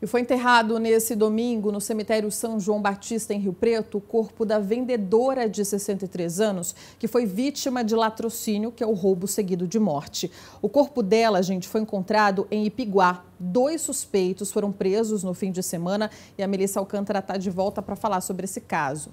E foi enterrado nesse domingo no cemitério São João Batista, em Rio Preto, o corpo da vendedora de 63 anos, que foi vítima de latrocínio, que é o roubo seguido de morte. O corpo dela, gente, foi encontrado em Ipiguá. Dois suspeitos foram presos no fim de semana e a Melissa Alcântara está de volta para falar sobre esse caso.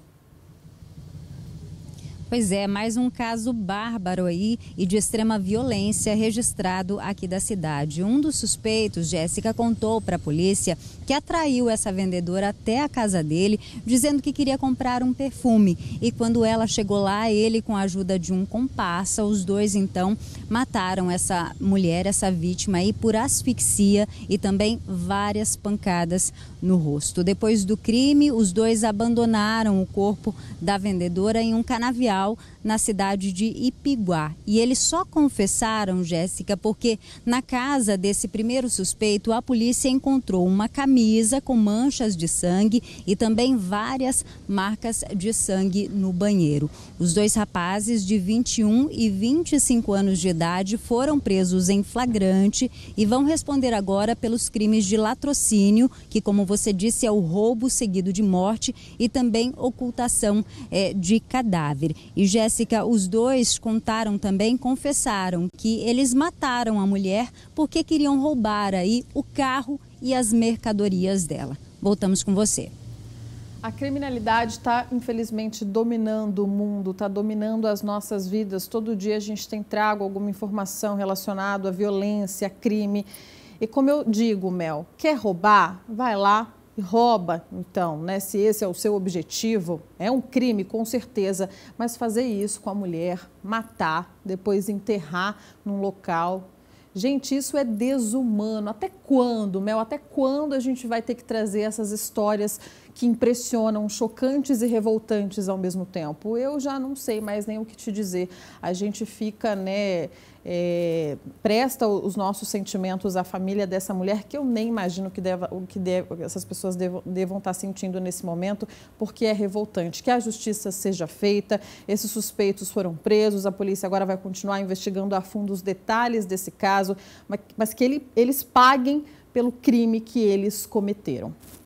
Pois é, mais um caso bárbaro aí e de extrema violência registrado aqui da cidade. Um dos suspeitos, Jéssica, contou para a polícia que atraiu essa vendedora até a casa dele, dizendo que queria comprar um perfume. E quando ela chegou lá, ele, com a ajuda de um comparsa, os dois então mataram essa mulher, essa vítima aí, por asfixia e também várias pancadas no rosto. Depois do crime, os dois abandonaram o corpo da vendedora em um canavial na cidade de Ipiguá. E eles só confessaram, Jéssica, porque na casa desse primeiro suspeito, a polícia encontrou uma camisa com manchas de sangue e também várias marcas de sangue no banheiro. Os dois rapazes de 21 e 25 anos de idade foram presos em flagrante e vão responder agora pelos crimes de latrocínio, que, como você disse, é o roubo seguido de morte e também ocultação é, de cadáver. E Jéssica, os dois contaram também, confessaram que eles mataram a mulher porque queriam roubar aí o carro e as mercadorias dela. Voltamos com você. A criminalidade está, infelizmente, dominando o mundo, está dominando as nossas vidas. Todo dia a gente tem trago alguma informação relacionada à violência, a crime. E como eu digo, Mel, quer roubar? Vai lá, e rouba, então, né? Se esse é o seu objetivo, é um crime, com certeza. Mas fazer isso com a mulher, matar, depois enterrar num local. Gente, isso é desumano. Até quando, Mel? Até quando a gente vai ter que trazer essas histórias que impressionam, chocantes e revoltantes ao mesmo tempo. Eu já não sei mais nem o que te dizer. A gente fica, né, é, presta os nossos sentimentos à família dessa mulher, que eu nem imagino que deva, o que deva, essas pessoas devam, devam tá estar sentindo nesse momento, porque é revoltante. Que a justiça seja feita, esses suspeitos foram presos, a polícia agora vai continuar investigando a fundo os detalhes desse caso, mas, mas que ele, eles paguem pelo crime que eles cometeram.